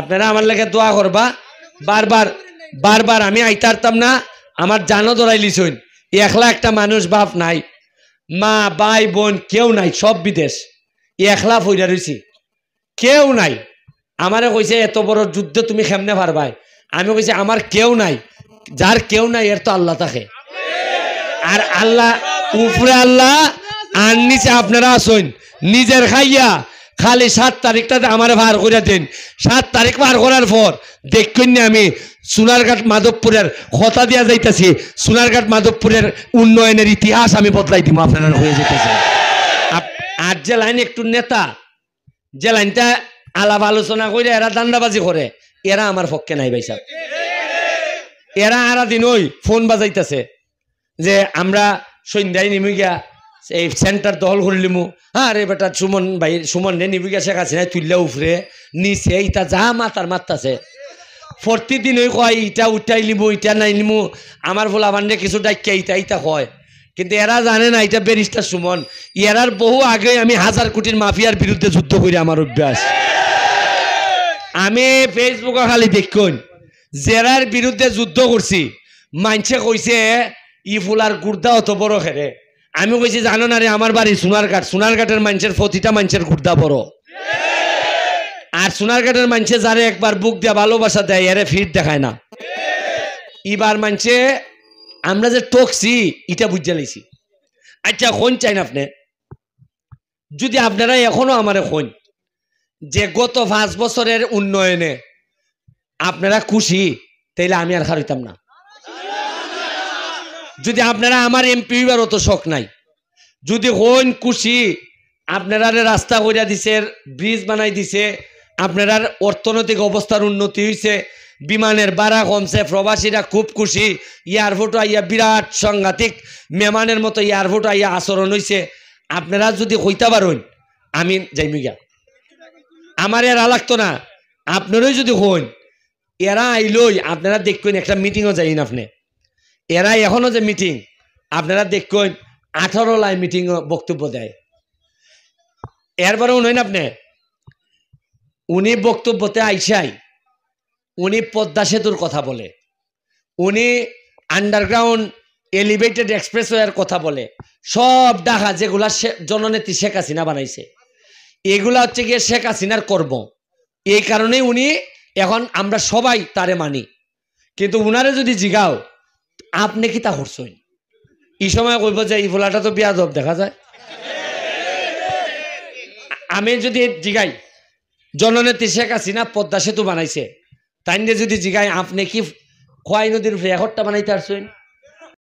আপনারা আমার লেগে দোয়া করবা বারবার বারবার আমি আইতারতাম না আমার জানো দরাই লিছুন একলা একটা মানুষ বাপ নাই মা ভাই বোন কেউ নাই সব বিদেশ একলা ফইরা রয়েছি কেউ নাই আমারে কইছে এত বড় যুদ্ধ তুমি খেমনে পারবাই আমি কইছি আমার কেউ নাই যার কেউ নাই এর তো আল্লাহ থাকে আর আল্লাহ উপরে আল্লাহ আর নিচে আপনারা আসইন নিজের খাইয়া খালি সাত তারিখটাতে আমার ভার করে দিন সাত তারিখ ভার করার পর দেখুন আমি সোনারঘাট মাধবপুরের কথা দেওয়া যাইতেছি সোনারঘাট মাধবপুরের উন্নয়নের ইতিহাস আমি বদলাই দিব আপনারা হয়ে যেতেছে আর যে লাইন একটু নেতা যে লাইনটা আলাপ আলোচনা করে এরা দান্দাবাজি করে এরা আমার পক্ষে নাই ভাই সাহেব এরা আরা দিন ওই ফোন বাজাইতেছে যে আমরা সন্ধ্যায় নেমে গিয়া এই সেন্টার দল করলিমু আরে বেটা সুমন ভাই সুমন নে নিবি গেছে কাছে নাই তুললে উফরে নিচে ইটা যা মাতার আছে প্রতিদিন ওই কয় ইটা উঠাইলিমু ইটা নাইলিমু আমার বলে আমার কিছু ডাকিয়া ইটা ইটা কয় কিন্তু এরা জানে না এটা বেরিস্টার সুমন এরার বহু আগে আমি হাজার কোটির মাফিয়ার বিরুদ্ধে যুদ্ধ করি আমার অভ্যাস আমি ফেসবুকে খালি দেখুন জেরার বিরুদ্ধে যুদ্ধ করছি মানছে কইছে ই ফুলার গুর্দা অত বড় খেরে আমি কইছি জানো না রে আমার বাড়ি সোনারঘাট সোনারঘাটের মানুষের প্রতিটা মানুষের ঘুরদা বড় আর সোনারঘাটের মানুষে যারে একবার বুক দিয়া ভালোবাসা দেয় এরে ফিট দেখায় না এবার মানছে আমরা যে টকছি এটা বুঝে লাইছি আচ্ছা কোন চাইন আপনি যদি আপনারা এখনো আমার কোন যে গত পাঁচ বছরের উন্নয়নে আপনারা খুশি তাইলে আমি আর হারিতাম না যদি আপনারা আমার এমপি হইবার অত শখ নাই যদি হইন খুশি আপনারা রাস্তা করিয়া দিছে ব্রিজ বানাই দিছে আপনারার অর্থনৈতিক অবস্থার উন্নতি হয়েছে বিমানের বাড়া কমছে প্রবাসীরা খুব খুশি এয়ারপোর্ট আইয়া বিরাট সাংঘাতিক মেমানের মতো এয়ারপোর্ট আইয়া আচরণ হয়েছে আপনারা যদি হইতে পারেন আমি যাইমি গিয়া আমার এরা লাগতো না আপনারই যদি হন এরা আইলই আপনারা দেখবেন একটা মিটিংও যাইন আপনি এরা এখনও যে মিটিং আপনারা দেখবেন আঠারো লাই মিটিং বক্তব্য দেয় এরপরে উনি আপনি উনি বক্তব্যতে আইসাই উনি পদ্মা সেতুর কথা বলে উনি আন্ডারগ্রাউন্ড এলিভেটেড এক্সপ্রেসওয়ের কথা বলে সব ডাকা যেগুলা জননেত্রী শেখ হাসিনা বানাইছে এগুলা হচ্ছে গিয়ে শেখ হাসিনার কর্ম এই কারণে উনি এখন আমরা সবাই তারে মানি কিন্তু উনারে যদি জিগাও আপনি কি তা করছেন এই সময় কইব যে এই ফোলাটা তো বিয়াদব দেখা যায় আমি যদি জিগাই জননেত্রী শেখ না পদ্মা সেতু বানাইছে তাই যদি জিগাই আপনি কি খোয়াই নদীর ফ্রেহরটা বানাইতে আসছেন